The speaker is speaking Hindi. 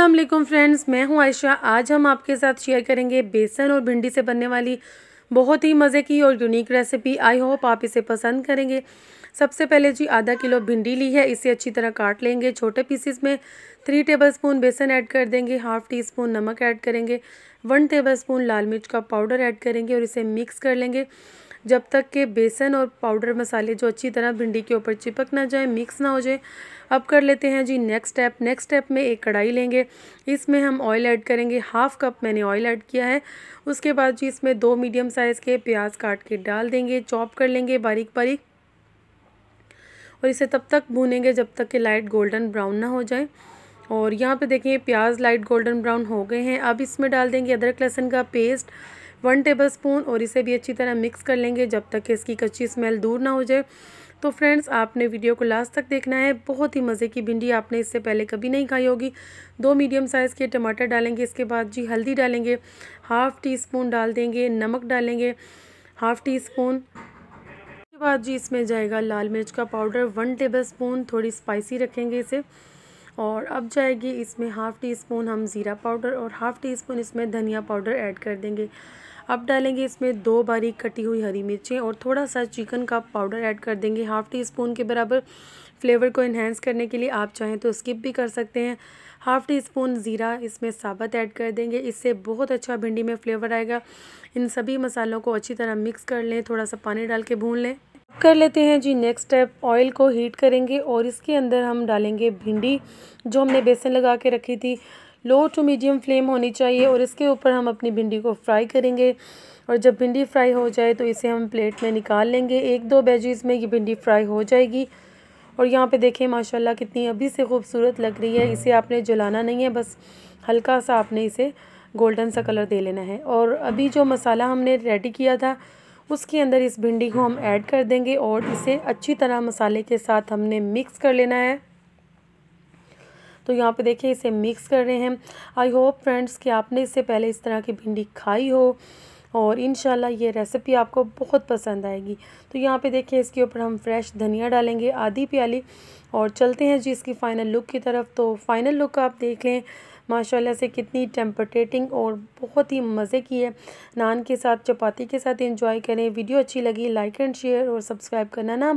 असलम फ्रेंड्स मैं हूं आयशा आज हम आपके साथ शेयर करेंगे बेसन और भिंडी से बनने वाली बहुत ही मज़े की और यूनिक रेसिपी आई होप आप इसे पसंद करेंगे सबसे पहले जी आधा किलो भिंडी ली है इसे अच्छी तरह काट लेंगे छोटे पीसेस में थ्री टेबलस्पून बेसन ऐड कर देंगे हाफ़ टी स्पून नमक ऐड करेंगे वन स्पून लाल मिर्च का पाउडर ऐड करेंगे और इसे मिक्स कर लेंगे जब तक के बेसन और पाउडर मसाले जो अच्छी तरह भिंडी के ऊपर चिपक ना जाए मिक्स ना हो जाए अब कर लेते हैं जी नेक्स्ट स्टेप नेक्स्ट स्टेप में एक कढ़ाई लेंगे इसमें हम ऑयल ऐड करेंगे हाफ़ कप मैंने ऑयल ऐड किया है उसके बाद जी इसमें दो मीडियम साइज़ के प्याज काट के डाल देंगे चॉप कर लेंगे बारीक बारीक और इसे तब तक भूनेंगे जब तक कि लाइट गोल्डन ब्राउन ना हो जाए और यहाँ पे देखें प्याज लाइट गोल्डन ब्राउन हो गए हैं अब इसमें डाल देंगे अदरक लहसुन का पेस्ट वन टेबल स्पून और इसे भी अच्छी तरह मिक्स कर लेंगे जब तक कि इसकी कच्ची स्मेल दूर ना हो जाए तो फ्रेंड्स आपने वीडियो को लास्ट तक देखना है बहुत ही मज़े की भिंडी आपने इससे पहले कभी नहीं खाई होगी दो मीडियम साइज़ के टमाटर डालेंगे इसके बाद जी हल्दी डालेंगे हाफ़ टी स्पून डाल देंगे नमक डालेंगे हाफ़ टी स्पून उसके बाद जी इसमें जाएगा लाल मिर्च का पाउडर वन टेबल स्पून थोड़ी स्पाइसी रखेंगे इसे और अब जाएगी इसमें हाफ़ टी स्पून हम ज़ीरा पाउडर और हाफ़ टी स्पून इसमें धनिया पाउडर ऐड कर देंगे अब डालेंगे इसमें दो बारीक कटी हुई हरी मिर्चें और थोड़ा सा चिकन का पाउडर ऐड कर देंगे हाफ़ टी स्पून के बराबर फ्लेवर को इन्हेंस करने के लिए आप चाहें तो स्किप भी कर सकते हैं हाफ़ टी स्पून ज़ीरा इसमें साबत ऐड कर देंगे इससे बहुत अच्छा भिंडी में फ्लेवर आएगा इन सभी मसालों को अच्छी तरह मिक्स कर लें थोड़ा सा पानी डाल के भून लें कर लेते हैं जी नेक्स्ट स्टेप ऑयल को हीट करेंगे और इसके अंदर हम डालेंगे भिंडी जो हमने बेसन लगा के रखी थी लो टू मीडियम फ्लेम होनी चाहिए और इसके ऊपर हम अपनी भिंडी को फ्राई करेंगे और जब भिंडी फ्राई हो जाए तो इसे हम प्लेट में निकाल लेंगे एक दो बेजीज़ में ये भिंडी फ्राई हो जाएगी और यहाँ पे देखें माशाल्लाह कितनी अभी से खूबसूरत लग रही है इसे आपने जलाना नहीं है बस हल्का सा आपने इसे गोल्डन सा कलर दे लेना है और अभी जो मसाला हमने रेडी किया था उसके अंदर इस भिंडी को हम हम्म। ऐड कर देंगे और इसे अच्छी तरह मसाले के साथ हमने मिक्स कर लेना है तो यहाँ पे देखिए इसे मिक्स कर रहे हैं आई होप फ्रेंड्स कि आपने इससे पहले इस तरह की भिंडी खाई हो और इन ये रेसिपी आपको बहुत पसंद आएगी तो यहाँ पे देखिए इसके ऊपर हम फ्रेश धनिया डालेंगे आधी प्याली और चलते हैं जी इसकी फ़ाइनल लुक की तरफ तो फ़ाइनल लुक आप देख लें माशाल्लाह से कितनी टेम्पटेटिंग और बहुत ही मज़े की है नान के साथ चपाती के साथ इंजॉय करें वीडियो अच्छी लगी लाइक एंड शेयर और सब्सक्राइब करना ना